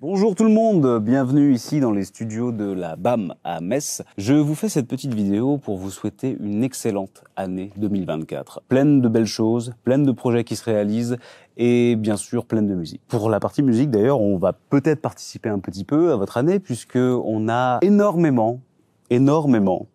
Bonjour tout le monde, bienvenue ici dans les studios de la BAM à Metz. Je vous fais cette petite vidéo pour vous souhaiter une excellente année 2024, pleine de belles choses, pleine de projets qui se réalisent et bien sûr pleine de musique. Pour la partie musique d'ailleurs, on va peut-être participer un petit peu à votre année puisqu'on a énormément, énormément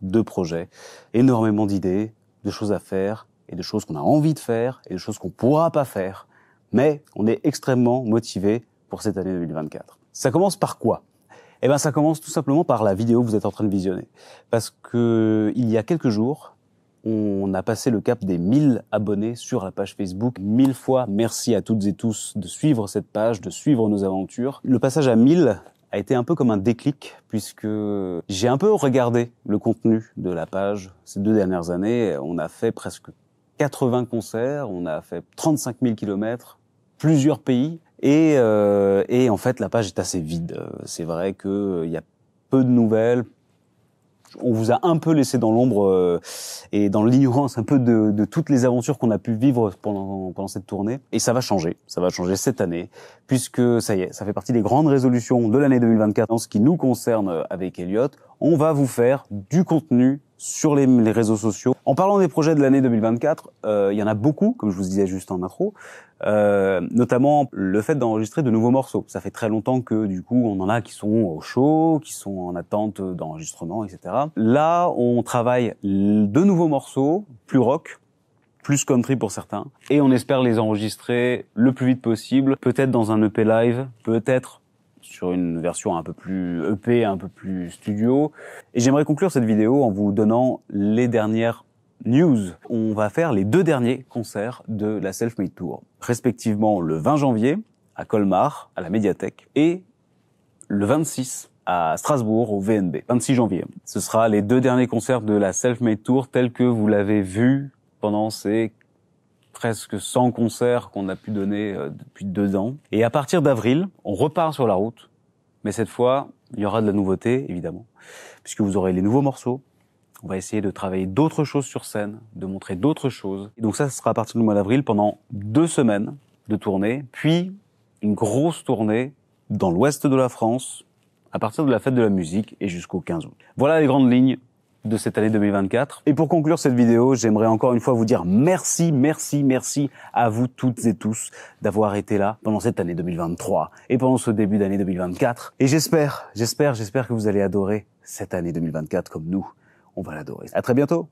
de projets, énormément d'idées, de choses à faire et de choses qu'on a envie de faire et de choses qu'on pourra pas faire. Mais on est extrêmement motivé pour cette année 2024. Ça commence par quoi Eh ben, ça commence tout simplement par la vidéo que vous êtes en train de visionner, parce que il y a quelques jours, on a passé le cap des 1000 abonnés sur la page Facebook. Mille fois merci à toutes et tous de suivre cette page, de suivre nos aventures. Le passage à 1000 a été un peu comme un déclic puisque j'ai un peu regardé le contenu de la page ces deux dernières années. On a fait presque 80 concerts, on a fait 35 000 kilomètres, plusieurs pays. Euh, et, en fait, la page est assez vide. C'est vrai qu'il euh, y a peu de nouvelles. On vous a un peu laissé dans l'ombre euh, et dans l'ignorance un peu de, toutes les aventures qu'on a pu vivre pendant, cette tournée. Et ça va changer, ça va changer cette année, puisque ça y est, ça fait partie des grandes résolutions de l'année 2024 en ce qui nous concerne avec Elliot on va vous faire du contenu sur les, réseaux sociaux. En parlant des projets de l'année 2024, euh, il y en a beaucoup, comme je vous disais juste en intro, euh, notamment le fait d'enregistrer de nouveaux morceaux. Ça fait très longtemps que du coup on en a qui sont au chaud, qui sont en attente d'enregistrement, etc. Là, on travaille de nouveaux morceaux, plus rock, plus country pour certains, et on espère les enregistrer le plus vite possible, peut-être dans un EP live, peut-être sur une version un peu plus EP, un peu plus studio. Et j'aimerais conclure cette vidéo en vous donnant les dernières news. On va faire les deux derniers concerts de la Self Made Tour, respectivement le 20 janvier à Colmar, à la médiathèque, et le 26 à Strasbourg au VNB, 26 janvier. Ce sera les deux derniers concerts de la Self Made Tour tels que vous l'avez vu pendant ces presque 100 concerts qu'on a pu donner euh, depuis deux ans. Et à partir d'avril, on repart sur la route, mais cette fois, il y aura de la nouveauté, évidemment, puisque vous aurez les nouveaux morceaux. On va essayer de travailler d'autres choses sur scène, de montrer d'autres choses. Et donc ça, ce sera à partir du mois d'avril pendant deux semaines de tournée, puis une grosse tournée dans l'ouest de la France, à partir de la fête de la musique et jusqu'au 15 août. Voilà les grandes lignes de cette année 2024. Et pour conclure cette vidéo, j'aimerais encore une fois vous dire merci, merci, merci à vous toutes et tous d'avoir été là pendant cette année 2023 et pendant ce début d'année 2024. Et j'espère, j'espère, j'espère que vous allez adorer cette année 2024 comme nous. On va l'adorer. À très bientôt.